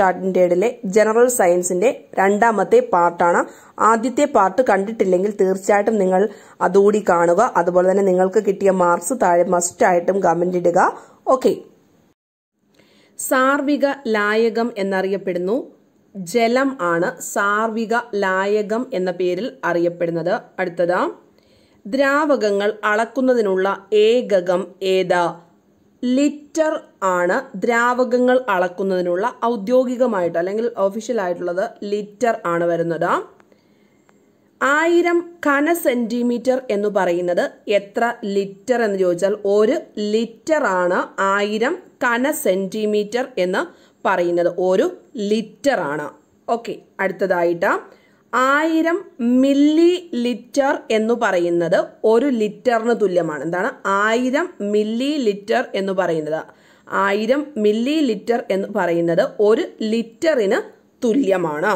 സ്റ്റാൻഡേർഡിലെ general സയൻസിന്റെ രണ്ടാമത്തെ പാർട്ടാണ് ആദ്യത്തെ പാർട്ട് കണ്ടിട്ടില്ലെങ്കിൽ തീർച്ചയായിട്ടും നിങ്ങൾ അതുകൂടി കാണുക അതുപോലെ തന്നെ നിങ്ങൾക്ക് കിട്ടിയ മാർക്സ് താഴെ മസ്റ്റായിട്ടും കമന്റ് ഇടുക ഓക്കെ സാർവിക ലായകം എന്നറിയപ്പെടുന്നു ജലം ആണ് സാർവിക ലായകം എന്ന പേരിൽ അറിയപ്പെടുന്നത് അടുത്തത് ദ്രാവകങ്ങൾ അളക്കുന്നതിനുള്ള ഏകകം ഏതാ ലിറ്റർ ആണ് ദ്രാവകങ്ങൾ അളക്കുന്നതിനുള്ള ഔദ്യോഗികമായിട്ട് അല്ലെങ്കിൽ ആയിട്ടുള്ളത് ലിറ്റർ ആണ് വരുന്നത് ആയിരം കന സെൻറ്റിമീറ്റർ എന്ന് പറയുന്നത് എത്ര ലിറ്റർ എന്ന് ചോദിച്ചാൽ ഒരു ലിറ്റർ ആണ് ആയിരം കന സെൻറ്റിമീറ്റർ എന്ന് പറയുന്നത് ഒരു ലിറ്റർ ആണ് ഓക്കെ അടുത്തതായിട്ട് ആയിരം മില്ലി ലിറ്റർ എന്ന് പറയുന്നത് ഒരു ലിറ്ററിന് തുല്യമാണ് എന്താണ് ആയിരം മില്ലി ലിറ്റർ എന്ന് പറയുന്നത് ആയിരം മില്ലി ലിറ്റർ എന്ന് പറയുന്നത് ഒരു ലിറ്ററിന് തുല്യമാണ്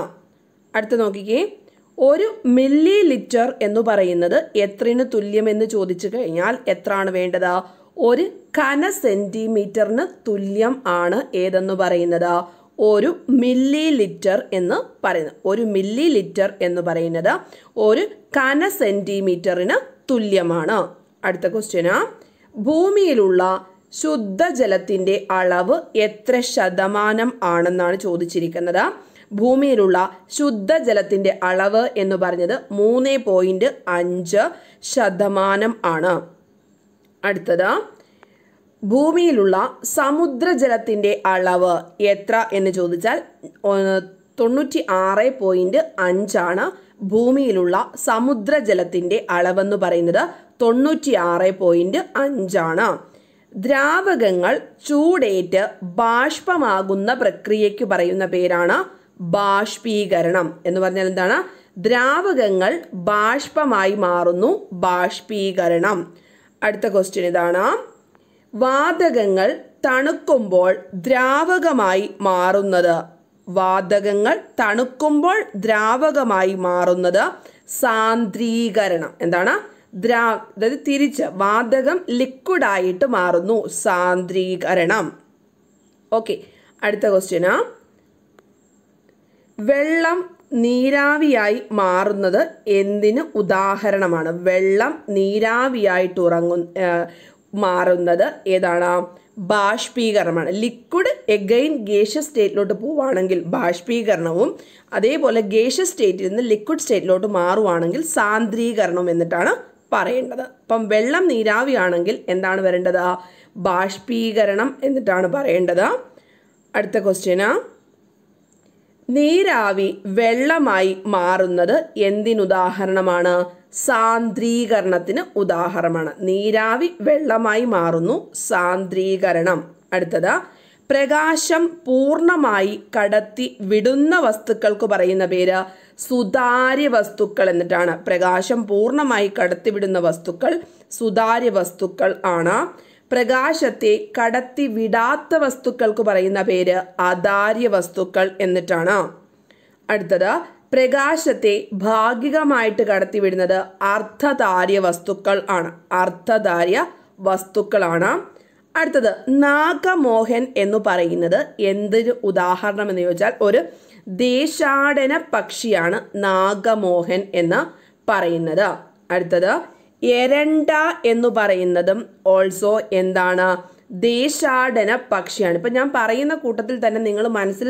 അടുത്ത് നോക്കിക്കേ ഒരു മില്ലി ലിറ്റർ എന്ന് പറയുന്നത് തുല്യം തുല്യമെന്ന് ചോദിച്ചു കഴിഞ്ഞാൽ എത്രയാണ് വേണ്ടത് ഒരു കന സെന്റിമീറ്ററിന് തുല്യം ആണ് ഏതെന്ന് പറയുന്നത് ഒരു മില്ലി ലിറ്റർ എന്ന് പറയുന്നത് ഒരു മില്ലി ലിറ്റർ എന്ന് പറയുന്നത് ഒരു കന സെൻറ്റിമീറ്ററിന് തുല്യമാണ് അടുത്ത ക്വസ്റ്റ്യന് ഭൂമിയിലുള്ള ശുദ്ധജലത്തിൻ്റെ അളവ് എത്ര ശതമാനം ആണെന്നാണ് ചോദിച്ചിരിക്കുന്നത് ഭൂമിയിലുള്ള ശുദ്ധജലത്തിൻ്റെ അളവ് എന്ന് പറഞ്ഞത് മൂന്ന് പോയിൻറ്റ് അഞ്ച് ശതമാനം ആണ് അടുത്തത് ഭൂമിയിലുള്ള സമുദ്രജലത്തിൻ്റെ അളവ് എത്ര എന്ന് ചോദിച്ചാൽ തൊണ്ണൂറ്റി ആറ് പോയിൻറ്റ് അഞ്ചാണ് ഭൂമിയിലുള്ള സമുദ്രജലത്തിൻ്റെ അളവെന്ന് പറയുന്നത് തൊണ്ണൂറ്റി ആറ് പോയിൻറ്റ് അഞ്ചാണ് ദ്രാവകങ്ങൾ ചൂടേറ്റ് ബാഷ്പമാകുന്ന പ്രക്രിയയ്ക്ക് പറയുന്ന പേരാണ് ബാഷ്പീകരണം എന്ന് പറഞ്ഞാൽ എന്താണ് ദ്രാവകങ്ങൾ ബാഷ്പമായി മാറുന്നു ബാഷ്പീകരണം അടുത്ത ക്വസ്റ്റ്യൻ ഇതാണ് വാതകങ്ങൾ തണുക്കുമ്പോൾ ദ്രാവകമായി മാറുന്നത് വാതകങ്ങൾ തണുക്കുമ്പോൾ ദ്രാവകമായി മാറുന്നത് സാന്ദ്രീകരണം എന്താണ് ദ്രാ അതായത് തിരിച്ച് വാതകം ലിക്വിഡായിട്ട് മാറുന്നു സാന്ദ്രീകരണം ഓക്കെ അടുത്ത ക്വസ്റ്റ്യന വെള്ളം നീരാവിയായി മാറുന്നത് എന്തിന് ഉദാഹരണമാണ് വെള്ളം നീരാവിയായിട്ട് ഉറങ്ങു മാറുന്നത് ഏതാണ് ബാഷ്പീകരണമാണ് ലിക്വിഡ് എഗൈൻ ഗേഷ്യസ് സ്റ്റേറ്റിലോട്ട് പോവുകയാണെങ്കിൽ ബാഷ്പീകരണവും അതേപോലെ ഗേഷ്യസ് സ്റ്റേറ്റിൽ നിന്ന് ലിക്വിഡ് സ്റ്റേറ്റിലോട്ട് മാറുവാണെങ്കിൽ സാന്ദ്രീകരണം എന്നിട്ടാണ് പറയേണ്ടത് അപ്പം വെള്ളം നീരാവി ആണെങ്കിൽ എന്താണ് വരേണ്ടത് ബാഷ്പീകരണം എന്നിട്ടാണ് പറയേണ്ടത് അടുത്ത ക്വസ്റ്റ്യനാ നീരാവി വെള്ളമായി മാറുന്നത് എന്തിനുദാഹരണമാണ് സാന്ദ്രീകരണത്തിന് ഉദാഹരണമാണ് നീരാവി വെള്ളമായി മാറുന്നു സാന്ദ്രീകരണം അടുത്തത് പ്രകാശം പൂർണ്ണമായി കടത്തി വിടുന്ന വസ്തുക്കൾക്ക് പറയുന്ന പേര് സുതാര്യ വസ്തുക്കൾ എന്നിട്ടാണ് പ്രകാശം പൂർണ്ണമായി കടത്തിവിടുന്ന വസ്തുക്കൾ സുതാര്യ വസ്തുക്കൾ ആണ് പ്രകാശത്തെ കടത്തി വിടാത്ത വസ്തുക്കൾക്ക് പറയുന്ന പേര് അതാര്യ വസ്തുക്കൾ എന്നിട്ടാണ് അടുത്തത് പ്രകാശത്തെ ഭാഗികമായിട്ട് കടത്തിവിടുന്നത് അർത്ഥധാര്യ വസ്തുക്കൾ ആണ് അർത്ഥധാര്യ വസ്തുക്കളാണ് അടുത്തത് നാഗമോഹൻ എന്ന് പറയുന്നത് എന്തൊരു ഉദാഹരണം എന്ന് ചോദിച്ചാൽ ഒരു ദേശാടന പക്ഷിയാണ് നാഗമോഹൻ എന്ന് പറയുന്നത് അടുത്തത് എരണ്ട എന്ന് പറയുന്നതും ഓൾസോ എന്താണ് ദേശാടന പക്ഷിയാണ് ഇപ്പം ഞാൻ പറയുന്ന കൂട്ടത്തിൽ തന്നെ നിങ്ങൾ മനസ്സിൽ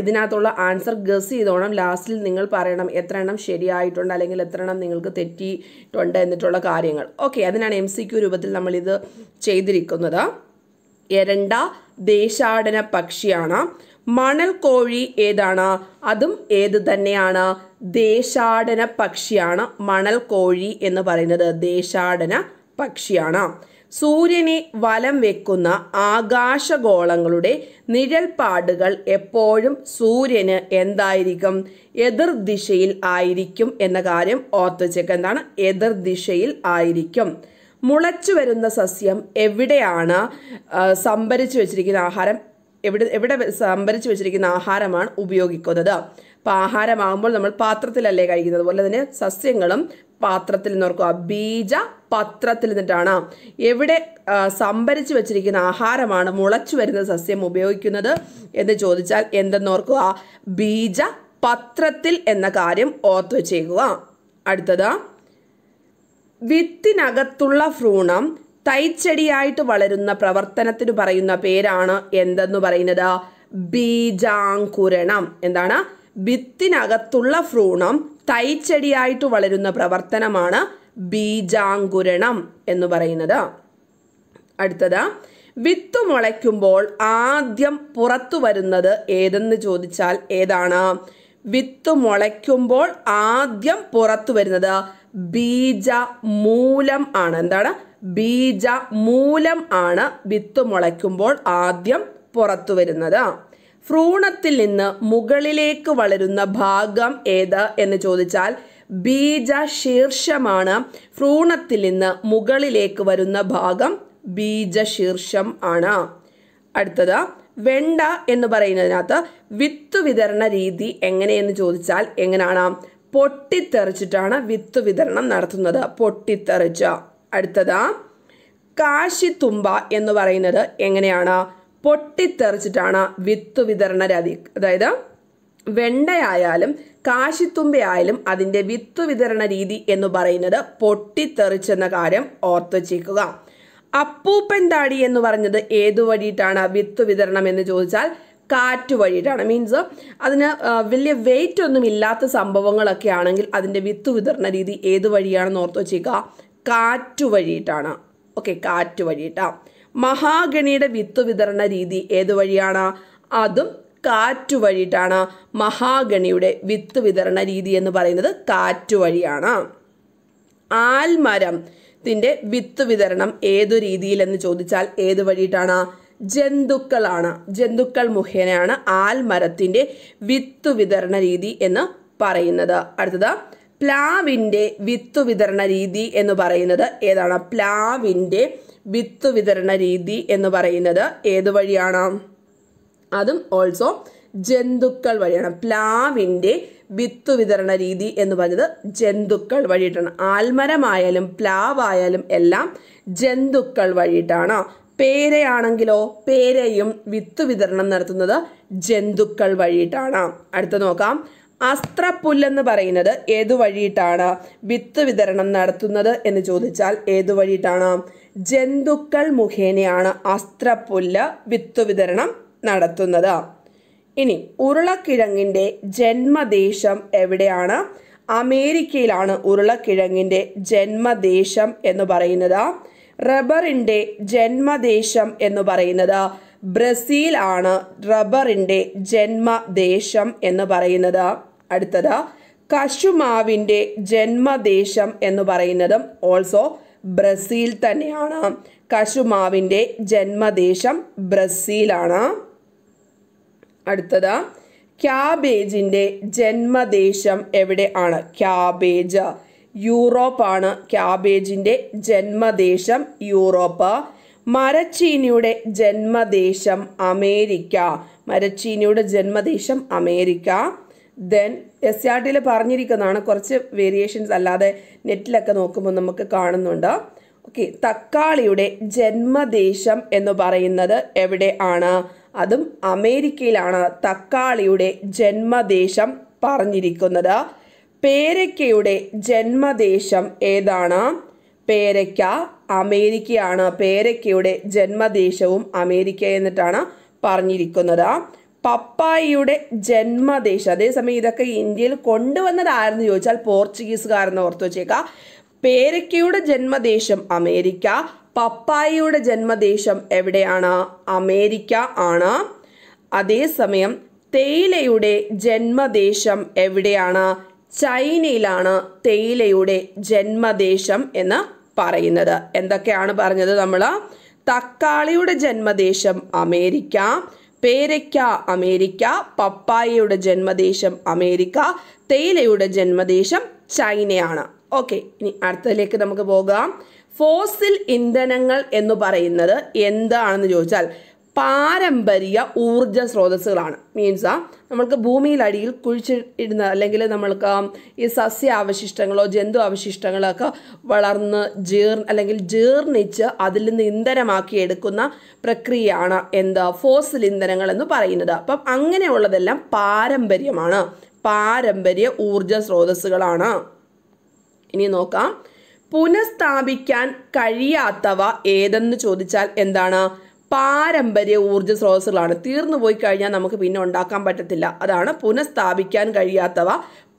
ഇതിനകത്തുള്ള ആൻസർ ഗസ് ചെയ്തോണം ലാസ്റ്റിൽ നിങ്ങൾ പറയണം എത്ര എണ്ണം ശരിയായിട്ടുണ്ട് അല്ലെങ്കിൽ എത്ര എണ്ണം നിങ്ങൾക്ക് തെറ്റിയിട്ടുണ്ട് എന്നിട്ടുള്ള കാര്യങ്ങൾ ഓക്കെ അതിനാണ് എം സി ക്യു രൂപത്തിൽ നമ്മളിത് ചെയ്തിരിക്കുന്നത് എരണ്ട ദേശാടന പക്ഷിയാണ് മണൽക്കോഴി ഏതാണ് അതും ഏത് തന്നെയാണ് ദേശാടന പക്ഷിയാണ് മണൽക്കോഴി എന്ന് പറയുന്നത് ദേശാടന പക്ഷിയാണ് സൂര്യനെ വലം വെക്കുന്ന ആകാശഗോളങ്ങളുടെ നിഴൽപ്പാടുകൾ എപ്പോഴും സൂര്യന് എന്തായിരിക്കും എതിർ ദിശയിൽ ആയിരിക്കും എന്ന കാര്യം ഓർത്തുവെച്ചേക്ക് എന്താണ് എതിർ ദിശയിൽ ആയിരിക്കും മുളച്ചു വരുന്ന സസ്യം എവിടെയാണ് സംഭരിച്ചു വെച്ചിരിക്കുന്ന ആഹാരം എവിടെ എവിടെ സംഭരിച്ചു വെച്ചിരിക്കുന്ന ആഹാരമാണ് ഉപയോഗിക്കുന്നത് അപ്പോൾ ആഹാരമാകുമ്പോൾ നമ്മൾ പാത്രത്തിലല്ലേ കഴിക്കുന്നത് അതുപോലെ തന്നെ സസ്യങ്ങളും പാത്രത്തിൽ നിന്നോർക്കുക ബീജ പത്രത്തിൽ നിന്നിട്ടാണ് എവിടെ സംഭരിച്ചു വെച്ചിരിക്കുന്ന ആഹാരമാണ് മുളച്ചു വരുന്ന സസ്യം ഉപയോഗിക്കുന്നത് എന്ന് ചോദിച്ചാൽ എന്തെന്നോർക്കുക ബീജ പത്രത്തിൽ എന്ന കാര്യം ഓർത്തു വെച്ചേക്കുക അടുത്തത് വിത്തിനകത്തുള്ള ഭ്രൂണം തൈച്ചെടിയായിട്ട് വളരുന്ന പ്രവർത്തനത്തിന് പറയുന്ന പേരാണ് എന്തെന്ന് പറയുന്നത് ബീജാങ്കുരണം എന്താണ് വിത്തിനകത്തുള്ള ഭ്രൂണം തൈച്ചെടിയായിട്ട് വളരുന്ന പ്രവർത്തനമാണ് ബീജാങ്കുരണം എന്ന് പറയുന്നത് അടുത്തത് വിത്ത് മുളയ്ക്കുമ്പോൾ ആദ്യം പുറത്തു വരുന്നത് ഏതെന്ന് ചോദിച്ചാൽ ഏതാണ് വിത്ത് മുളയ്ക്കുമ്പോൾ ആദ്യം പുറത്തു വരുന്നത് ബീജ മൂലം ആണ് എന്താണ് ബീജ മൂലം ആണ് വിത്ത് മുളയ്ക്കുമ്പോൾ ആദ്യം പുറത്തു വരുന്നത് ഭ്രൂണത്തിൽ നിന്ന് മുകളിലേക്ക് വളരുന്ന ഭാഗം ഏത് എന്ന് ചോദിച്ചാൽ ബീജ ശീർഷമാണ് ഭ്രൂണത്തിൽ നിന്ന് മുകളിലേക്ക് വരുന്ന ഭാഗം ബീജശീർഷം ആണ് അടുത്തത് വെണ്ട എന്ന് പറയുന്നതിനകത്ത് വിത്ത് വിതരണ രീതി എങ്ങനെയെന്ന് ചോദിച്ചാൽ എങ്ങനെയാണ് പൊട്ടിത്തെറിച്ചിട്ടാണ് വിത്ത് വിതരണം നടത്തുന്നത് പൊട്ടിത്തെറിച്ച് അടുത്തത് കാശിത്തുമ്പ എന്ന് പറയുന്നത് എങ്ങനെയാണ് പൊട്ടിത്തെറിച്ചിട്ടാണ് വിത്ത് വിതരണ രതി അതായത് വെണ്ടയായാലും കാശിത്തുമ്പയായാലും അതിൻ്റെ വിത്ത് വിതരണ രീതി എന്ന് പറയുന്നത് പൊട്ടിത്തെറിച്ചെന്ന കാര്യം ഓർത്തു വച്ചേക്കുക അപ്പൂപ്പൻ താടി എന്ന് പറഞ്ഞത് ഏതു വഴിയിട്ടാണ് വിത്ത് വിതരണം എന്ന് ചോദിച്ചാൽ കാറ്റ് വഴിയിട്ടാണ് മീൻസ് അതിന് വലിയ വെയിറ്റ് ഒന്നും ഇല്ലാത്ത സംഭവങ്ങളൊക്കെ ആണെങ്കിൽ അതിൻ്റെ വിത്ത് വിതരണ രീതി ഏതു വഴിയാണെന്ന് ഓർത്ത് വച്ചേക്കുക കാറ്റ് വഴിയിട്ടാണ് ഓക്കെ കാറ്റ് വഴിയിട്ടാണ് മഹാഗണിയുടെ വിത്ത് വിതരണ രീതി ഏതുവഴിയാണ് അതും കാറ്റ് വഴിയിട്ടാണ് മഹാഗണിയുടെ വിത്ത് വിതരണ രീതി എന്ന് പറയുന്നത് കാറ്റ് വഴിയാണ് ആൽമരം ത്തിൻ്റെ വിത്ത് വിതരണം ഏതു രീതിയിലെന്ന് ചോദിച്ചാൽ ഏത് വഴിയിട്ടാണ് ജന്തുക്കളാണ് ജന്തുക്കൾ മുഖേനയാണ് ആൽമരത്തിൻ്റെ വിത്ത് വിതരണ രീതി എന്ന് പറയുന്നത് അടുത്തത് പ്ലാവിൻ്റെ വിത്ത് വിതരണ രീതി എന്ന് പറയുന്നത് ഏതാണ് പ്ലാവിൻ്റെ വിത്ത് വിതരണ രീതി എന്ന് പറയുന്നത് ഏത് വഴിയാണ് അതും ഓൾസോ ജന്തുക്കൾ വഴിയാണ് പ്ലാവിൻ്റെ വിത്ത് വിതരണ രീതി എന്ന് പറഞ്ഞത് ജന്തുക്കൾ വഴിയിട്ടാണ് ആൽമരമായാലും പ്ലാവായാലും എല്ലാം ജന്തുക്കൾ വഴിയിട്ടാണ് പേരയാണെങ്കിലോ പേരയും വിത്ത് വിതരണം നടത്തുന്നത് ജന്തുക്കൾ വഴിയിട്ടാണ് അടുത്ത നോക്കാം അസ്ത്രപ്പുല്ലെന്ന് പറയുന്നത് ഏതു വഴിയിട്ടാണ് വിത്ത് വിതരണം നടത്തുന്നത് എന്ന് ചോദിച്ചാൽ ഏതു വഴിയിട്ടാണ് ജന്തുക്കൾ മുഖേനയാണ് അസ്ത്രപ്പുല്ല് വിത്ത് വിതരണം നടത്തുന്നത് ഇനി ഉരുളക്കിഴങ്ങിൻ്റെ ജന്മദേശം എവിടെയാണ് അമേരിക്കയിലാണ് ഉരുളക്കിഴങ്ങിൻ്റെ ജന്മദേശം എന്ന് പറയുന്നത് റബ്ബറിൻ്റെ ജന്മദേശം എന്ന് പറയുന്നത് ബ്രസീൽ ആണ് റബ്ബറിൻ്റെ ജന്മദേശം എന്ന് പറയുന്നത് അടുത്തത് കശുമാവിൻ്റെ ജന്മദേശം എന്ന് പറയുന്നതും ഓൾസോ ബ്രസീൽ തന്നെയാണ് കശുമാവിൻ്റെ ജന്മദേശം ബ്രസീലാണ് അടുത്തത് ക്യാബേജിൻ്റെ ജന്മദേശം എവിടെ ആണ് ക്യാബേജ് യൂറോപ്പാണ് ക്യാബേജിൻ്റെ ജന്മദേശം യൂറോപ്പ് മരച്ചീനിയുടെ ജന്മദേശം അമേരിക്ക മരച്ചീനിയുടെ ജന്മദേശം അമേരിക്ക ദെൻ എസ് ആർ ടിയിൽ പറഞ്ഞിരിക്കുന്നതാണ് കുറച്ച് വേരിയേഷൻസ് അല്ലാതെ നെറ്റിലൊക്കെ നോക്കുമ്പോൾ നമുക്ക് കാണുന്നുണ്ട് ഓക്കെ തക്കാളിയുടെ ജന്മദേശം എന്ന് പറയുന്നത് എവിടെ ആണ് അതും അമേരിക്കയിലാണ് തക്കാളിയുടെ ജന്മദേശം പറഞ്ഞിരിക്കുന്നത് പേരയ്ക്കയുടെ ജന്മദേശം ഏതാണ് പേരയ്ക്ക അമേരിക്കയാണ് പേരയ്ക്കയുടെ ജന്മദേശവും അമേരിക്ക എന്നിട്ടാണ് പറഞ്ഞിരിക്കുന്നത് പപ്പായിയുടെ ജന്മദേശം അതേസമയം ഇതൊക്കെ ഇന്ത്യയിൽ കൊണ്ടുവന്നതായിരുന്നു ചോദിച്ചാൽ പോർച്ചുഗീസുകാരെന്ന് ഓർത്തു വെച്ചേക്കാം പേരക്കയുടെ ജന്മദേശം അമേരിക്ക പപ്പായയുടെ ജന്മദേശം എവിടെയാണ് അമേരിക്ക ആണ് അതേസമയം തേയിലയുടെ ജന്മദേശം എവിടെയാണ് ചൈനയിലാണ് തേയിലയുടെ ജന്മദേശം എന്ന് പറയുന്നത് എന്തൊക്കെയാണ് പറഞ്ഞത് നമ്മൾ തക്കാളിയുടെ ജന്മദേശം അമേരിക്ക പേരയ്ക്ക അമേരിക്ക പപ്പായയുടെ ജന്മദേശം അമേരിക്ക തേയിലയുടെ ജന്മദേശം ചൈനയാണ് ഓക്കെ ഇനി അടുത്തതിലേക്ക് നമുക്ക് പോകാം ഫോസിൽ ഇന്ധനങ്ങൾ എന്ന് പറയുന്നത് എന്താണെന്ന് ചോദിച്ചാൽ പാരമ്പര്യ ഊർജ സ്രോതസ്സുകളാണ് മീൻസ് നമ്മൾക്ക് ഭൂമിയിലടിയിൽ കുഴിച്ചിടുന്ന അല്ലെങ്കിൽ നമ്മൾക്ക് ഈ സസ്യ അവശിഷ്ടങ്ങളോ ജന്തു അവശിഷ്ടങ്ങളോ ഒക്കെ വളർന്ന് ജീർ അല്ലെങ്കിൽ ജീർണിച്ച് അതിൽ നിന്ന് ഇന്ധനമാക്കി എടുക്കുന്ന പ്രക്രിയയാണ് എന്ത് ഫോസിൽ ഇന്ധനങ്ങൾ എന്ന് പറയുന്നത് അപ്പം അങ്ങനെയുള്ളതെല്ലാം പാരമ്പര്യമാണ് പാരമ്പര്യ ഊർജ സ്രോതസ്സുകളാണ് ഇനി നോക്കാം പുനഃസ്ഥാപിക്കാൻ കഴിയാത്തവ ഏതെന്ന് ചോദിച്ചാൽ എന്താണ് പാരമ്പര്യ ഊർജ്ജ സ്രോതസ്സുകളാണ് തീർന്നു പോയി കഴിഞ്ഞാൽ നമുക്ക് പിന്നെ ഉണ്ടാക്കാൻ പറ്റത്തില്ല അതാണ് പുനഃസ്ഥാപിക്കാൻ കഴിയാത്തവ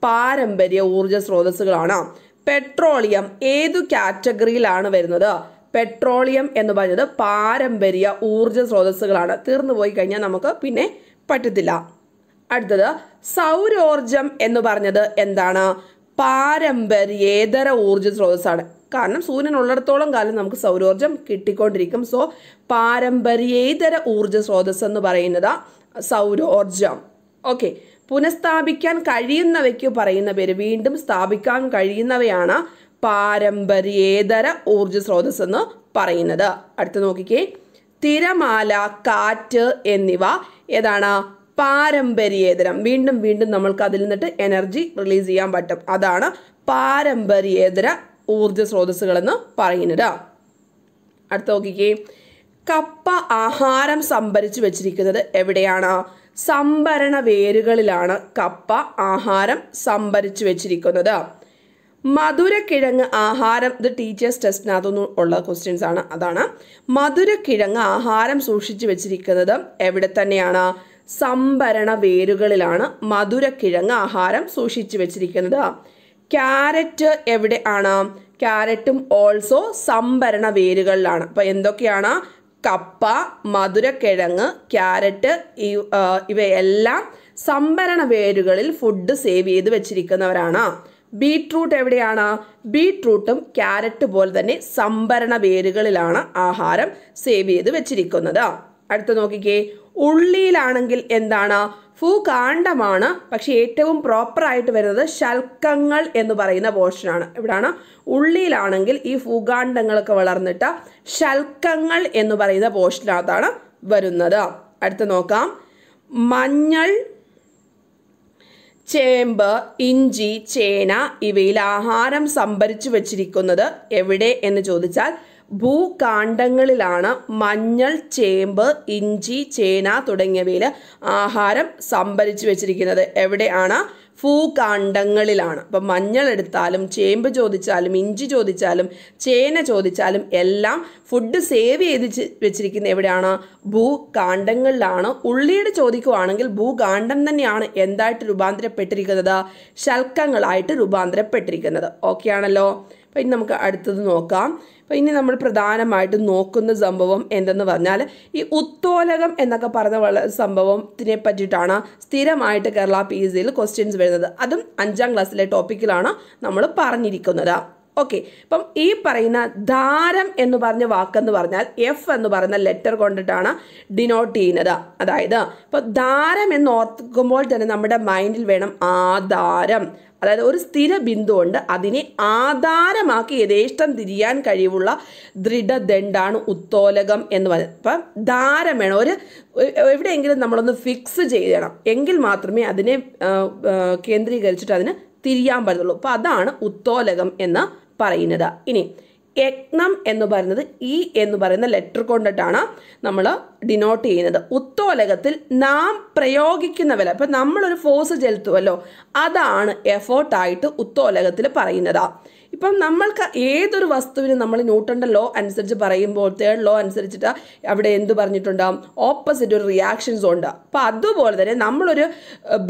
പാരമ്പര്യ ഊർജ്ജ സ്രോതസ്സുകളാണ് പെട്രോളിയം ഏതു കാറ്റഗറിയിലാണ് വരുന്നത് പെട്രോളിയം എന്ന് പറഞ്ഞത് പാരമ്പര്യ ഊർജ്ജ സ്രോതസ്സുകളാണ് തീർന്നു പോയി കഴിഞ്ഞാൽ നമുക്ക് പിന്നെ പറ്റത്തില്ല അടുത്തത് സൗരോർജം എന്ന് പറഞ്ഞത് എന്താണ് പാരമ്പര്യേതര ഊർജ്ജ സ്രോതസ്സാണ് കാരണം സൂര്യൻ ഉള്ളിടത്തോളം കാലം നമുക്ക് സൗരോർജ്ജം കിട്ടിക്കൊണ്ടിരിക്കും സോ പാരമ്പര്യേതര ഊർജ്ജ സ്രോതസ് എന്ന് പറയുന്നത് സൗരോർജ്ജം ഓക്കെ പുനഃസ്ഥാപിക്കാൻ കഴിയുന്നവയ്ക്ക് പറയുന്ന പേര് വീണ്ടും സ്ഥാപിക്കാൻ കഴിയുന്നവയാണ് പാരമ്പര്യേതര ഊർജ്ജ സ്രോതസ് എന്ന് പറയുന്നത് അടുത്ത് നോക്കിക്കേ തിരമാല കാറ്റ് എന്നിവ ഏതാണ് പാരമ്പര്യേതരം വീണ്ടും വീണ്ടും നമ്മൾക്ക് അതിൽ നിന്നിട്ട് എനർജി റിലീസ് ചെയ്യാൻ പറ്റും അതാണ് പാരമ്പര്യേതര ഊർജ്ജ സ്രോതസ്സുകളെന്ന് പറയുന്നത് അടുത്ത നോക്കിക്കേ കപ്പ ആഹാരം സംഭരിച്ചു വെച്ചിരിക്കുന്നത് എവിടെയാണ് സംഭരണ വേരുകളിലാണ് കപ്പ ആഹാരം സംഭരിച്ചു വെച്ചിരിക്കുന്നത് മധുരക്കിഴങ്ങ് ആഹാരം ഇത് ടീച്ചേഴ്സ് ടെസ്റ്റിനകത്തുനിന്ന് ഉള്ള ക്വസ്റ്റ്യൻസ് ആണ് അതാണ് മധുരക്കിഴങ്ങ് ആഹാരം സൂക്ഷിച്ചു വെച്ചിരിക്കുന്നത് എവിടെ തന്നെയാണ് സംഭരണ വേരുകളിലാണ് മധുരക്കിഴങ്ങ് ആഹാരം സൂക്ഷിച്ചു വെച്ചിരിക്കുന്നത് ക്യാരറ്റ് എവിടെ ആണ് ക്യാരറ്റും ഓൾസോ സംഭരണ വേരുകളിലാണ് അപ്പോൾ എന്തൊക്കെയാണ് കപ്പ മധുരക്കിഴങ്ങ് ക്യാരറ്റ് ഇവയെല്ലാം സംഭരണ വേരുകളിൽ ഫുഡ് സേവ് ചെയ്ത് വെച്ചിരിക്കുന്നവരാണ് ബീട്രൂട്ട് എവിടെയാണ് ബീട്രൂട്ടും ക്യാരറ്റ് പോലെ തന്നെ സംഭരണ വേരുകളിലാണ് ആഹാരം സേവ് ചെയ്ത് വെച്ചിരിക്കുന്നത് അടുത്ത നോക്കിക്കേ ഉള്ളിയിലാണെങ്കിൽ എന്താണ് ഭൂകാണ്ഡമാണ് പക്ഷേ ഏറ്റവും പ്രോപ്പറായിട്ട് വരുന്നത് ശൽക്കങ്ങൾ എന്ന് പറയുന്ന പോർഷനാണ് എവിടെയാണ് ഉള്ളിയിലാണെങ്കിൽ ഈ ഭൂകാണ്ഡങ്ങളൊക്കെ വളർന്നിട്ട് ശൽക്കങ്ങൾ എന്ന് പറയുന്ന പോർഷനകത്താണ് വരുന്നത് അടുത്ത് നോക്കാം മഞ്ഞൾ ചേമ്പ് ഇഞ്ചി ചേന ഇവയിൽ ആഹാരം സംഭരിച്ചു വച്ചിരിക്കുന്നത് എവിടെ എന്ന് ചോദിച്ചാൽ ഭൂകാണ്ഡങ്ങളിലാണ് മഞ്ഞൾ ചേമ്പ് ഇഞ്ചി ചേന തുടങ്ങിയവയിൽ ആഹാരം സംഭരിച്ചു വെച്ചിരിക്കുന്നത് എവിടെയാണ് ഭൂകാണ്ഡങ്ങളിലാണ് അപ്പം മഞ്ഞൾ എടുത്താലും ചേമ്പ് ചോദിച്ചാലും ഇഞ്ചി ചോദിച്ചാലും ചേന ചോദിച്ചാലും എല്ലാം ഫുഡ് സേവ് ചെയ്ത് വെച്ചിരിക്കുന്നത് എവിടെയാണ് ഭൂകാണ്ഡങ്ങളിലാണ് ഉള്ളിയുടെ ചോദിക്കുവാണെങ്കിൽ ഭൂകാണ്ഡം തന്നെയാണ് എന്തായിട്ട് രൂപാന്തരപ്പെട്ടിരിക്കുന്നത് ശൽക്കങ്ങളായിട്ട് രൂപാന്തരപ്പെട്ടിരിക്കുന്നത് ഓക്കെ ആണല്ലോ അപ്പോൾ ഇനി നമുക്ക് അടുത്തത് നോക്കാം അപ്പോൾ ഇനി നമ്മൾ പ്രധാനമായിട്ടും നോക്കുന്ന സംഭവം എന്തെന്ന് പറഞ്ഞാൽ ഈ ഉത്തോലകം എന്നൊക്കെ പറഞ്ഞ സംഭവത്തിനെ പറ്റിയിട്ടാണ് സ്ഥിരമായിട്ട് കേരള പി എസ് സിയിൽ ക്വസ്റ്റ്യൻസ് വരുന്നത് അതും അഞ്ചാം ക്ലാസ്സിലെ ടോപ്പിക്കിലാണ് നമ്മൾ പറഞ്ഞിരിക്കുന്നത് ഓക്കെ അപ്പം ഈ പറയുന്ന ധാരം എന്ന് പറഞ്ഞ വാക്കെന്ന് പറഞ്ഞാൽ എഫ് എന്ന് പറയുന്ന ലെറ്റർ കൊണ്ടിട്ടാണ് ഡിനോട്ട് ചെയ്യുന്നത് അതായത് ഇപ്പം ധാരം എന്ന് ഓർക്കുമ്പോൾ തന്നെ നമ്മുടെ മൈൻഡിൽ വേണം ആധാരം അതായത് ഒരു സ്ഥിര ബിന്ദുണ്ട് അതിനെ ആധാരമാക്കി യഥേഷ്ടം തിരിയാൻ കഴിവുള്ള ദൃഢദണ്ഡാണ് ഉത്തോലകം എന്ന് പറയുന്നത് അപ്പം ധാരം വേണം ഒരു എവിടെയെങ്കിലും നമ്മളൊന്ന് ഫിക്സ് ചെയ്യണം എങ്കിൽ മാത്രമേ അതിനെ കേന്ദ്രീകരിച്ചിട്ട് അതിന് തിരിയാൻ പറ്റുള്ളൂ അപ്പോൾ അതാണ് ഉത്തോലകം എന്ന് പറയുന്നത് ഇനി യജ്ഞം എന്ന് പറയുന്നത് ഇ എന്ന് പറയുന്ന ലെറ്റർ കൊണ്ടിട്ടാണ് നമ്മൾ ഡിനോട്ട് ചെയ്യുന്നത് ഉത്തോലകത്തിൽ നാം പ്രയോഗിക്കുന്ന വില ഇപ്പം നമ്മളൊരു ഫോഴ്സ് ചെലുത്തുമല്ലോ അതാണ് എഫേർട്ടായിട്ട് ഉത്തോലകത്തിൽ പറയുന്നത് ഇപ്പം നമ്മൾക്ക് ഏതൊരു വസ്തുവിനും നമ്മൾ ന്യൂട്ടൻ്റെ ലോ അനുസരിച്ച് പറയുമ്പോൾ തേർഡ് ലോ അനുസരിച്ചിട്ട് അവിടെ എന്ത് പറഞ്ഞിട്ടുണ്ടാവും ഓപ്പോസിറ്റ് ഒരു റിയാക്ഷൻസ് ഉണ്ട് അപ്പം അതുപോലെ തന്നെ നമ്മളൊരു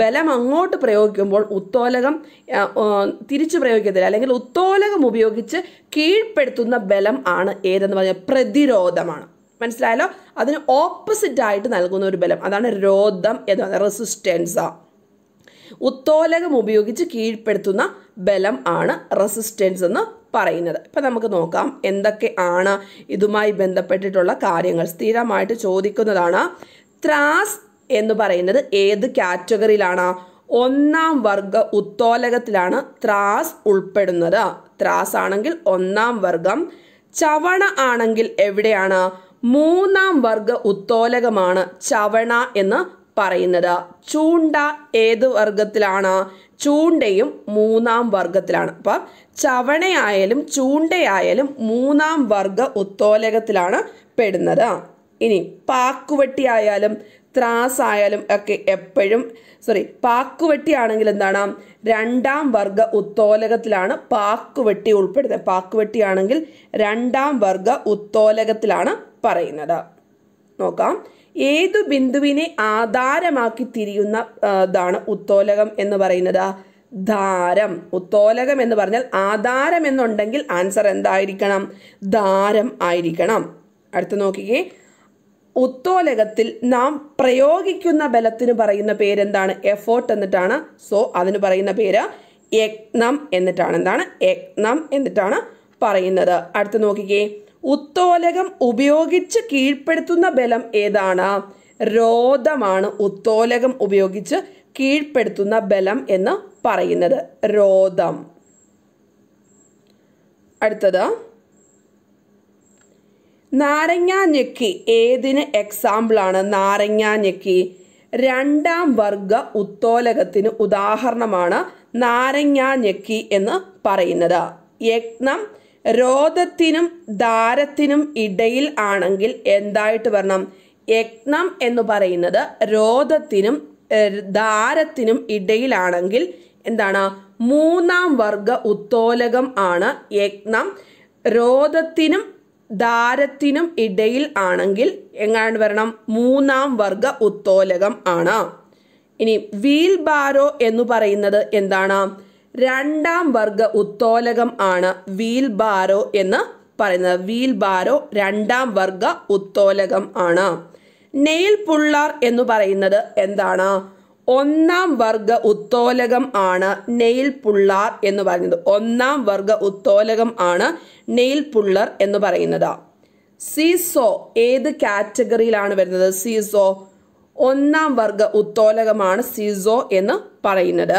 ബലം അങ്ങോട്ട് പ്രയോഗിക്കുമ്പോൾ ഉത്തോലകം തിരിച്ചു പ്രയോഗിക്കത്തില്ല അല്ലെങ്കിൽ ഉത്തോലകം ഉപയോഗിച്ച് കീഴ്പ്പെടുത്തുന്ന ബലം ആണ് ഏതെന്ന് പറഞ്ഞാൽ പ്രതിരോധമാണ് മനസ്സിലായാലോ അതിന് ഓപ്പോസിറ്റായിട്ട് നൽകുന്ന ഒരു ബലം അതാണ് രോധം എന്ന് പറഞ്ഞാൽ റെസിസ്റ്റൻസാണ് ഉത്തോലകം ഉപയോഗിച്ച് കീഴ്പ്പെടുത്തുന്ന ബലം ആണ് റെസിസ്റ്റൻസ് എന്ന് പറയുന്നത് ഇപ്പം നമുക്ക് നോക്കാം എന്തൊക്കെ ആണ് ഇതുമായി ബന്ധപ്പെട്ടിട്ടുള്ള കാര്യങ്ങൾ സ്ഥിരമായിട്ട് ചോദിക്കുന്നതാണ് ത്രാസ് എന്ന് പറയുന്നത് ഏത് കാറ്റഗറിയിലാണ് ഒന്നാം വർഗ ഉത്തോലകത്തിലാണ് ത്രാസ് ഉൾപ്പെടുന്നത് ത്രാസ് ആണെങ്കിൽ ഒന്നാം വർഗം ചവണ ആണെങ്കിൽ എവിടെയാണ് മൂന്നാം വർഗ ഉത്തോലകമാണ് ചവണ എന്ന് പറയുന്നത് ചൂണ്ട ഏത് വർഗത്തിലാണ് ചൂണ്ടയും മൂന്നാം വർഗത്തിലാണ് അപ്പം ചവണയായാലും ചൂണ്ടയായാലും മൂന്നാം വർഗ ഉത്തോലകത്തിലാണ് പെടുന്നത് ഇനി പാക്കുവെട്ടി ആയാലും ത്രാസ് ആയാലും ഒക്കെ എപ്പോഴും സോറി പാക്കുവെട്ടി ആണെങ്കിൽ എന്താണ് രണ്ടാം വർഗ ഉത്തോലകത്തിലാണ് പാക്കുവെട്ടി ഉൾപ്പെടുന്നത് പാക്കുവെട്ടി ആണെങ്കിൽ രണ്ടാം വർഗ ഉത്തോലകത്തിലാണ് പറയുന്നത് നോക്കാം ഏതു ബിന്ദുവിനെ ആധാരമാക്കി തിരിയുന്ന ഇതാണ് ഉത്തോലകം എന്ന് പറയുന്നത് ധാരം ഉത്തോലകം എന്ന് പറഞ്ഞാൽ ആധാരം എന്നുണ്ടെങ്കിൽ ആൻസർ എന്തായിരിക്കണം ധാരം ആയിരിക്കണം അടുത്ത് നോക്കിക്കേ ഉത്തോലകത്തിൽ നാം പ്രയോഗിക്കുന്ന ബലത്തിന് പറയുന്ന പേരെന്താണ് എഫോർട്ട് എന്നിട്ടാണ് സോ അതിന് പറയുന്ന പേര് യജ്ഞം എന്നിട്ടാണ് എന്താണ് യജ്ഞം എന്നിട്ടാണ് പറയുന്നത് അടുത്ത് നോക്കിക്കേ ഉത്തോലകം ഉപയോഗിച്ച് കീഴ്പ്പെടുത്തുന്ന ബലം ഏതാണ് രോധമാണ് ഉത്തോലകം ഉപയോഗിച്ച് കീഴ്പ്പെടുത്തുന്ന ബലം എന്ന് പറയുന്നത് രോധം അടുത്തത് നാരങ്ങ ഞെക്കി ഏതിന് എക്സാമ്പിളാണ് നാരങ്ങ ഞെക്കി രണ്ടാം വർഗ ഉത്തോലകത്തിന് ഉദാഹരണമാണ് നാരങ്ങ ഞെക്കി എന്ന് പറയുന്നത് യജ്ഞം രോദത്തിനും ദാരത്തിനും ഇടയിൽ ആണെങ്കിൽ എന്തായിട്ട് വരണം യജ്ഞം എന്ന് പറയുന്നത് രോധത്തിനും ദാരത്തിനും ഇടയിലാണെങ്കിൽ എന്താണ് മൂന്നാം വർഗ ഉത്തോലകം ആണ് യജ്ഞം രോദത്തിനും ദാരത്തിനും ഇടയിൽ ആണെങ്കിൽ എങ്ങാണ്ട് വരണം മൂന്നാം വർഗ ഉത്തോലകം ആണ് ഇനി വീൽ ബാരോ എന്ന് പറയുന്നത് എന്താണ് രണ്ടാം വർഗ ഉത്തോലകം ആണ് വീൽ ബാരോ എന്ന് പറയുന്നത് വീൽ ബാരോ രണ്ടാം വർഗ ഉത്തോലകം ആണ് നെയിൽ പുള്ളാർ എന്ന് പറയുന്നത് എന്താണ് ഒന്നാം വർഗ ഉത്തോലകം ആണ് നെയിൽ പുള്ളാർ എന്ന് പറയുന്നത് ഒന്നാം വർഗ ഉത്തോലകം ആണ് നെയിൽ പുള്ളർ എന്ന് പറയുന്നത് സീസോ ഏത് കാറ്റഗറിയിലാണ് വരുന്നത് സീസോ ഒന്നാം വർഗ ഉത്തോലകമാണ് സീസോ എന്ന് പറയുന്നത്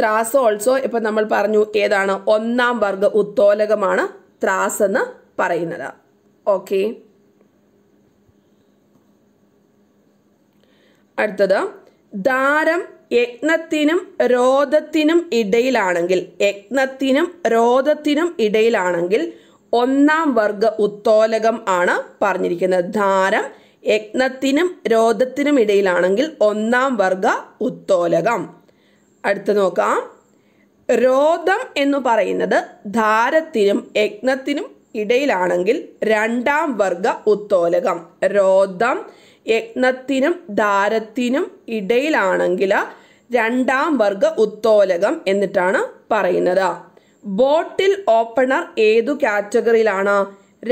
ത്രാസ് ഓൾസോ ഇപ്പൊ നമ്മൾ പറഞ്ഞു ഏതാണ് ഒന്നാം വർഗ ഉത്തോലകമാണ് ത്രാസ് എന്ന് പറയുന്നത് ഓക്കെ അടുത്തത് ദാരം യജ്ഞത്തിനും രോധത്തിനും ഇടയിലാണെങ്കിൽ യജ്ഞത്തിനും രോധത്തിനും ഇടയിലാണെങ്കിൽ ഒന്നാം വർഗ ഉത്തോലകം ആണ് പറഞ്ഞിരിക്കുന്നത് ധാരം യജ്ഞത്തിനും രോധത്തിനും ഇടയിലാണെങ്കിൽ ഒന്നാം വർഗ ഉത്തോലകം അടുത്ത് നോക്കാം രോദം എന്ന് പറയുന്നത് ധാരത്തിനും യജ്ഞത്തിനും ഇടയിലാണെങ്കിൽ രണ്ടാം വർഗ ഉത്തോലകം രോദം യജ്ഞത്തിനും ധാരത്തിനും ഇടയിലാണെങ്കിൽ രണ്ടാം വർഗ ഉത്തോലകം എന്നിട്ടാണ് പറയുന്നത് ബോട്ടിൽ ഓപ്പണർ ഏതു കാറ്റഗറിയിലാണ്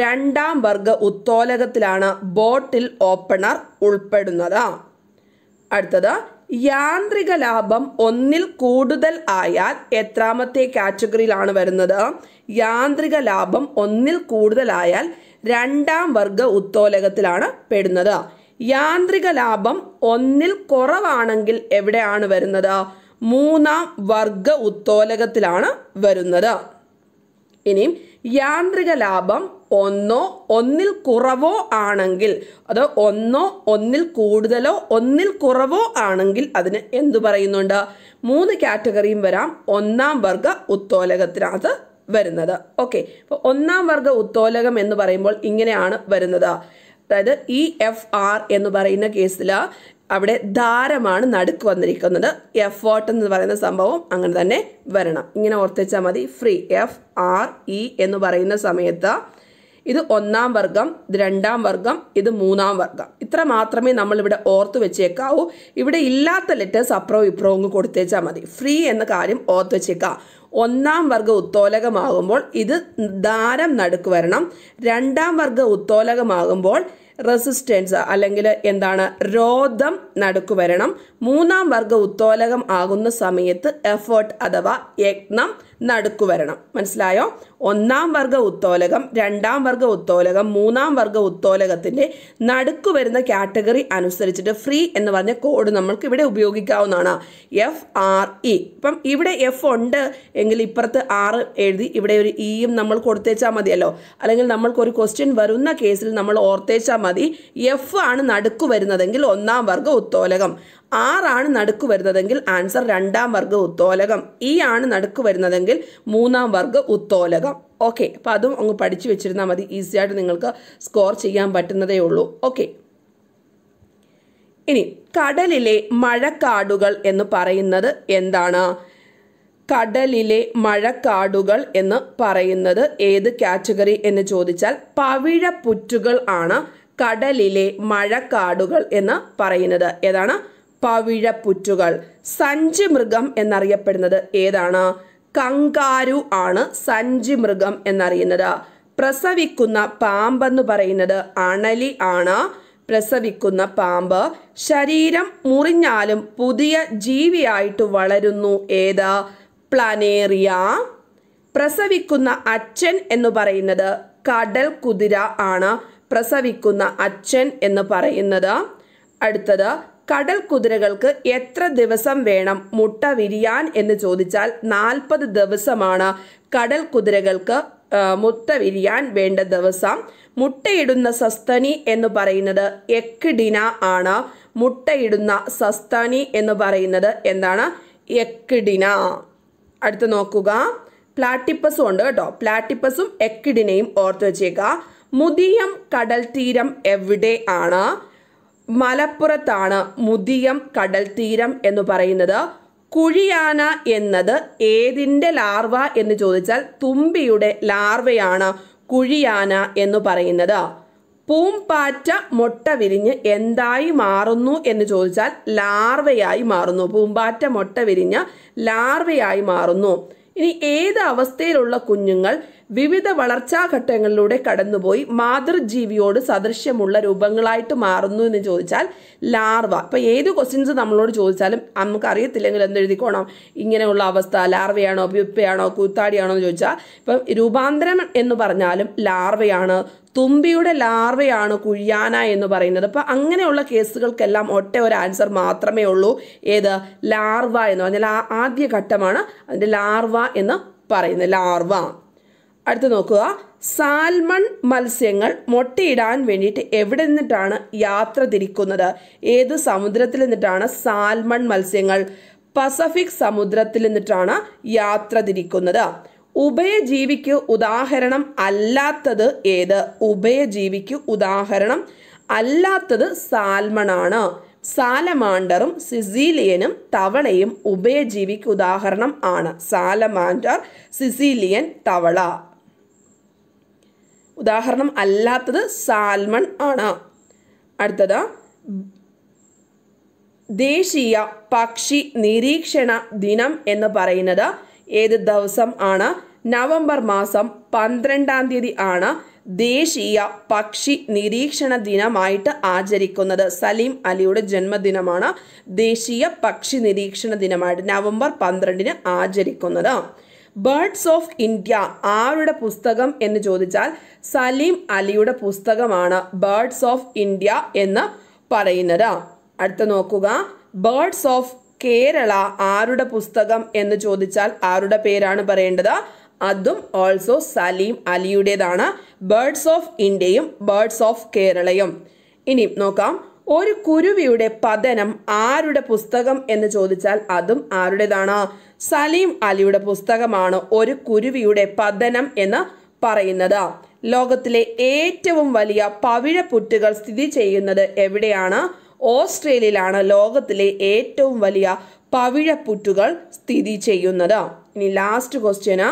രണ്ടാം വർഗ ഉത്തോലകത്തിലാണ് ബോട്ടിൽ ഓപ്പണർ ഉൾപ്പെടുന്നത് അടുത്തത് യാന്ത്രിക ലാഭം ഒന്നിൽ കൂടുതൽ ആയാൽ എത്രാമത്തെ കാറ്റഗറിയിലാണ് വരുന്നത് യാന്ത്രിക ലാഭം ഒന്നിൽ കൂടുതലായാൽ രണ്ടാം വർഗ ഉത്തോലകത്തിലാണ് പെടുന്നത് യാന്ത്രിക ലാഭം ഒന്നിൽ കുറവാണെങ്കിൽ എവിടെയാണ് വരുന്നത് മൂന്നാം വർഗ ഉത്തോലകത്തിലാണ് വരുന്നത് ഇനി യാന്ത്രിക ലാഭം ഒന്നോ ഒന്നിൽ കുറവോ ആണെങ്കിൽ അത് ഒന്നോ ഒന്നിൽ കൂടുതലോ ഒന്നിൽ കുറവോ ആണെങ്കിൽ അതിന് എന്തു പറയുന്നുണ്ട് മൂന്ന് കാറ്റഗറിയും വരാം ഒന്നാം വർഗ ഉത്തോലകത്തിനകത്ത് വരുന്നത് ഓക്കെ അപ്പോൾ ഒന്നാം വർഗ ഉത്തോലകം എന്ന് പറയുമ്പോൾ ഇങ്ങനെയാണ് വരുന്നത് അതായത് ഇ എഫ് ആർ എന്ന് പറയുന്ന കേസിൽ അവിടെ ധാരമാണ് നടുക്ക് വന്നിരിക്കുന്നത് എഫേർട്ട് എന്ന് പറയുന്ന സംഭവം അങ്ങനെ തന്നെ വരണം ഇങ്ങനെ ഓർത്തിച്ചാൽ മതി ഫ്രീ എഫ് ആർ ഇ എന്ന് പറയുന്ന സമയത്ത് ഇത് ഒന്നാം വർഗം ഇത് രണ്ടാം വർഗം ഇത് മൂന്നാം വർഗം ഇത്ര മാത്രമേ നമ്മൾ ഇവിടെ ഓർത്ത് വെച്ചേക്കാവൂ ഇവിടെ ഇല്ലാത്ത ലെറ്റേഴ്സ് അപ്പുറവും ഇപ്പുറവും കൊടുത്തേച്ചാൽ മതി ഫ്രീ എന്ന കാര്യം ഓർത്ത് വെച്ചേക്കാം ഒന്നാം വർഗ ഉത്തോലകമാകുമ്പോൾ ഇത് ദാരം നടുക്ക് വരണം രണ്ടാം വർഗ ഉത്തോലകമാകുമ്പോൾ റെസിസ്റ്റൻസ് അല്ലെങ്കിൽ എന്താണ് രോധം നടുക്ക് വരണം മൂന്നാം വർഗ ഉത്തോലകം ആകുന്ന സമയത്ത് എഫേർട്ട് അഥവാ യജ്ഞം നടുക്കു വരണം മനസ്സിലായോ ഒന്നാം വർഗ ഉത്തോലകം രണ്ടാം വർഗ ഉത്തോലകം മൂന്നാം വർഗ ഉത്തോലകത്തിൻ്റെ നടുക്കു വരുന്ന കാറ്റഗറി അനുസരിച്ചിട്ട് ഫ്രീ എന്ന് പറഞ്ഞ കോഡ് നമ്മൾക്ക് ഇവിടെ ഉപയോഗിക്കാവുന്നതാണ് എഫ് ആർ ഇ ഇപ്പം ഇവിടെ എഫ് ഉണ്ട് എങ്കിൽ ഇപ്പുറത്ത് ആറ് എഴുതി ഇവിടെ ഒരു ഇയും e നമ്മൾ കൊടുത്തേച്ചാൽ മതിയല്ലോ അല്ലെങ്കിൽ നമ്മൾക്ക് ഒരു ക്വസ്റ്റ്യൻ വരുന്ന കേസിൽ നമ്മൾ ഓർത്തേച്ചാൽ മതി എഫ് ആണ് നടുക്കു വരുന്നതെങ്കിൽ ഒന്നാം വർഗ ഉത്തോലകം ആറാണ് നടുക്ക് വരുന്നതെങ്കിൽ ആൻസർ രണ്ടാം വർഗ ഉത്തോലകം ഈ ആണ് നടുക്ക് വരുന്നതെങ്കിൽ മൂന്നാം വർഗ ഉത്തോലകം ഓക്കെ അപ്പോൾ അതും അങ്ങ് പഠിച്ചു വെച്ചിരുന്നാൽ മതി ഈസിയായിട്ട് നിങ്ങൾക്ക് സ്കോർ ചെയ്യാൻ പറ്റുന്നതേ ഉള്ളൂ ഓക്കെ ഇനി കടലിലെ മഴക്കാടുകൾ എന്ന് പറയുന്നത് എന്താണ് കടലിലെ മഴക്കാടുകൾ എന്ന് പറയുന്നത് ഏത് കാറ്റഗറി എന്ന് ചോദിച്ചാൽ പവിഴപ്പുറ്റുകൾ ആണ് കടലിലെ മഴക്കാടുകൾ എന്ന് പറയുന്നത് ഏതാണ് പവിഴപ്പുറ്റുകൾ മൃഗം എന്നറിയപ്പെടുന്നത് ഏതാണ് കങ്കാരു ആണ് സഞ്ചി മൃഗം എന്നറിയുന്നത് പ്രസവിക്കുന്ന പാമ്പെന്ന് പറയുന്നത് അണലി ആണ് പ്രസവിക്കുന്ന പാമ്പ് ശരീരം മുറിഞ്ഞാലും പുതിയ ജീവിയായിട്ട് വളരുന്നു ഏത് പ്ലാനേറിയ പ്രസവിക്കുന്ന അച്ഛൻ എന്ന് പറയുന്നത് കടൽ കുതിര ആണ് പ്രസവിക്കുന്ന അച്ഛൻ എന്ന് പറയുന്നത് അടുത്തത് കടൽ കുതിരകൾക്ക് എത്ര ദിവസം വേണം മുട്ട വിരിയാൻ എന്ന് ചോദിച്ചാൽ നാൽപ്പത് ദിവസമാണ് കടൽ കുതിരകൾക്ക് മുട്ട വിരിയാൻ വേണ്ട ദിവസം മുട്ടയിടുന്ന സസ്തനി എന്ന് പറയുന്നത് എക്കിഡിന ആണ് മുട്ടയിടുന്ന സസ്തനി എന്ന് പറയുന്നത് എന്താണ് എക്കിഡിന അടുത്ത് നോക്കുക പ്ലാറ്റിപ്പസും ഉണ്ട് കേട്ടോ പ്ലാറ്റിപ്പസും എക്കിഡിനെയും ഓർത്തു വെച്ചേക്കുക മുതിയം കടൽ തീരം എവിടെ ആണ് മലപ്പുറത്താണ് മുതിയം കടൽ തീരം എന്ന് പറയുന്നത് കുഴിയാന എന്നത് ഏതിൻ്റെ ലാർവ എന്ന് ചോദിച്ചാൽ തുമ്പിയുടെ ലാർവയാണ് കുഴിയാന എന്ന് പറയുന്നത് പൂമ്പാറ്റ മുട്ട വിരിഞ്ഞ് എന്തായി മാറുന്നു എന്ന് ചോദിച്ചാൽ ലാർവയായി മാറുന്നു പൂമ്പാറ്റ മുട്ട വിരിഞ്ഞ് ലാർവയായി മാറുന്നു ഇനി ഏത് അവസ്ഥയിലുള്ള കുഞ്ഞുങ്ങൾ വിവിധ ഘട്ടങ്ങളിലൂടെ കടന്നുപോയി മാതൃജീവിയോട് സദൃശ്യമുള്ള രൂപങ്ങളായിട്ട് മാറുന്നു എന്ന് ചോദിച്ചാൽ ലാർവ ഇപ്പം ഏത് ക്വസ്റ്റ്യൻസ് നമ്മളോട് ചോദിച്ചാലും നമുക്ക് നമുക്കറിയത്തില്ലെങ്കിൽ എന്തെഴുതിക്കോണം ഇങ്ങനെയുള്ള അവസ്ഥ ലാർവയാണോ പ്യുപ്പയാണോ കൂത്താടിയാണോ എന്ന് ചോദിച്ചാൽ ഇപ്പം രൂപാന്തരം എന്ന് പറഞ്ഞാലും ലാർവയാണ് തുമ്പിയുടെ ലാർവയാണ് കുഴിയാന എന്ന് പറയുന്നത് അപ്പം അങ്ങനെയുള്ള കേസുകൾക്കെല്ലാം ഒറ്റ ഒരു ആൻസർ മാത്രമേ ഉള്ളൂ ഏത് ലാർവ എന്ന് പറഞ്ഞാൽ ആദ്യ ഘട്ടമാണ് അതിൻ്റെ ലാർവ എന്ന് പറയുന്നത് ലാർവ അടുത്ത് നോക്കുക സാൽമൺ മത്സ്യങ്ങൾ മുട്ടയിടാൻ വേണ്ടിയിട്ട് എവിടെ നിന്നിട്ടാണ് യാത്ര തിരിക്കുന്നത് ഏത് സമുദ്രത്തിൽ നിന്നിട്ടാണ് സാൽമൺ മത്സ്യങ്ങൾ പസഫിക് സമുദ്രത്തിൽ നിന്നിട്ടാണ് യാത്ര തിരിക്കുന്നത് ഉഭയജീവിക്ക് ഉദാഹരണം അല്ലാത്തത് ഏത് ഉഭയജീവിക്ക് ഉദാഹരണം അല്ലാത്തത് സാൽമണാണ് സാലമാണ്ടറും സിസീലിയനും തവളയും ഉഭയജീവിക്ക് ഉദാഹരണം ആണ് സാലമാണ്ടർ സിസീലിയൻ തവള ഉദാഹരണം അല്ലാത്തത് സാൽമൺ ആണ് അടുത്തത് ദേശീയ പക്ഷി നിരീക്ഷണ ദിനം എന്ന് പറയുന്നത് ഏത് ദിവസം ആണ് നവംബർ മാസം പന്ത്രണ്ടാം തീയതി ആണ് ദേശീയ പക്ഷി നിരീക്ഷണ ദിനമായിട്ട് ആചരിക്കുന്നത് സലീം അലിയുടെ ജന്മദിനമാണ് ദേശീയ പക്ഷി നിരീക്ഷണ ദിനമായിട്ട് നവംബർ പന്ത്രണ്ടിന് ആചരിക്കുന്നത് ബേർഡ്സ് ഓഫ് ഇന്ത്യ ആരുടെ പുസ്തകം എന്ന് ചോദിച്ചാൽ സലീം അലിയുടെ പുസ്തകമാണ് ബേർഡ്സ് ഓഫ് ഇന്ത്യ എന്ന് പറയുന്നത് അടുത്ത നോക്കുക ബേർഡ്സ് ഓഫ് കേരള ആരുടെ പുസ്തകം എന്ന് ചോദിച്ചാൽ ആരുടെ പേരാണ് പറയേണ്ടത് അതും ഓൾസോ സലീം അലിയുടേതാണ് ബേർഡ്സ് ഓഫ് ഇന്ത്യയും ബേർഡ്സ് ഓഫ് കേരളയും ഇനി നോക്കാം ഒരു കുരുവിയുടെ പതനം ആരുടെ പുസ്തകം എന്ന് ചോദിച്ചാൽ അതും ആരുടേതാണ് സലീം അലിയുടെ പുസ്തകമാണ് ഒരു കുരുവിയുടെ പതനം എന്ന് പറയുന്നത് ലോകത്തിലെ ഏറ്റവും വലിയ പവിഴപ്പുറ്റുകൾ സ്ഥിതി ചെയ്യുന്നത് എവിടെയാണ് ഓസ്ട്രേലിയയിലാണ് ലോകത്തിലെ ഏറ്റവും വലിയ പവിഴപ്പുറ്റുകൾ സ്ഥിതി ചെയ്യുന്നത് ഇനി last question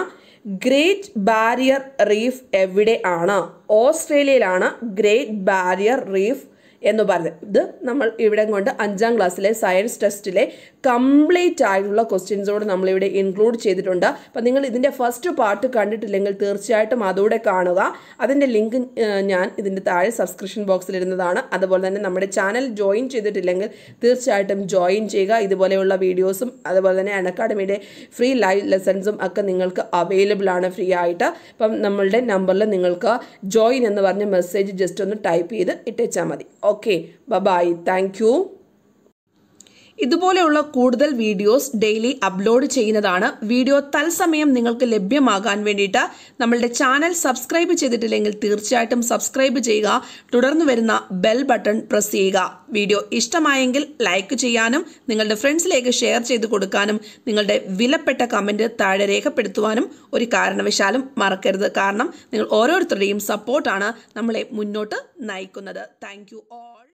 great barrier reef എവിടെയാണ് ഓസ്ട്രേലിയയിലാണ് ഗ്രേറ്റ് ബാരിയർ റീഫ് എന്ന് പറഞ്ഞത് ഇത് നമ്മൾ ഇവിടെ കൊണ്ട് അഞ്ചാം ക്ലാസ്സിലെ സയൻസ് ടെസ്റ്റിലെ കംപ്ലീറ്റ് ആയിട്ടുള്ള ക്വസ്റ്റ്യൻസോട് നമ്മളിവിടെ ഇൻക്ലൂഡ് ചെയ്തിട്ടുണ്ട് അപ്പം നിങ്ങൾ ഇതിൻ്റെ ഫസ്റ്റ് പാർട്ട് കണ്ടിട്ടില്ലെങ്കിൽ തീർച്ചയായിട്ടും അതോടെ കാണുക അതിൻ്റെ ലിങ്ക് ഞാൻ ഇതിൻ്റെ താഴെ സബ്സ്ക്രിപ്ഷൻ ബോക്സിൽ ഇരുന്നതാണ് അതുപോലെ തന്നെ നമ്മുടെ ചാനൽ ജോയിൻ ചെയ്തിട്ടില്ലെങ്കിൽ തീർച്ചയായിട്ടും ജോയിൻ ചെയ്യുക ഇതുപോലെയുള്ള വീഡിയോസും അതുപോലെ തന്നെ അക്കാഡമിയുടെ ഫ്രീ ലൈവ് ലെസൺസും ഒക്കെ നിങ്ങൾക്ക് അവൈലബിൾ ആണ് ഫ്രീ ആയിട്ട് അപ്പം നമ്മളുടെ നമ്പറിൽ നിങ്ങൾക്ക് ജോയിൻ എന്ന് പറഞ്ഞ മെസ്സേജ് ജസ്റ്റ് ഒന്ന് ടൈപ്പ് ചെയ്ത് ഇട്ടേച്ചാൽ മതി ഓക്കെ ബബായ് താങ്ക് ഇതുപോലെയുള്ള കൂടുതൽ വീഡിയോസ് ഡെയിലി അപ്ലോഡ് ചെയ്യുന്നതാണ് വീഡിയോ തത്സമയം നിങ്ങൾക്ക് ലഭ്യമാകാൻ വേണ്ടിയിട്ട് നമ്മളുടെ ചാനൽ സബ്സ്ക്രൈബ് ചെയ്തിട്ടില്ലെങ്കിൽ തീർച്ചയായിട്ടും സബ്സ്ക്രൈബ് ചെയ്യുക തുടർന്ന് വരുന്ന ബെൽ ബട്ടൺ പ്രസ് ചെയ്യുക വീഡിയോ ഇഷ്ടമായെങ്കിൽ ലൈക്ക് ചെയ്യാനും നിങ്ങളുടെ ഫ്രണ്ട്സിലേക്ക് ഷെയർ ചെയ്ത് കൊടുക്കാനും നിങ്ങളുടെ വിലപ്പെട്ട കമൻറ്റ് താഴെ രേഖപ്പെടുത്തുവാനും ഒരു കാരണവശാലും മറക്കരുത് കാരണം നിങ്ങൾ ഓരോരുത്തരുടെയും സപ്പോർട്ടാണ് നമ്മളെ മുന്നോട്ട് നയിക്കുന്നത് താങ്ക് ഓൾ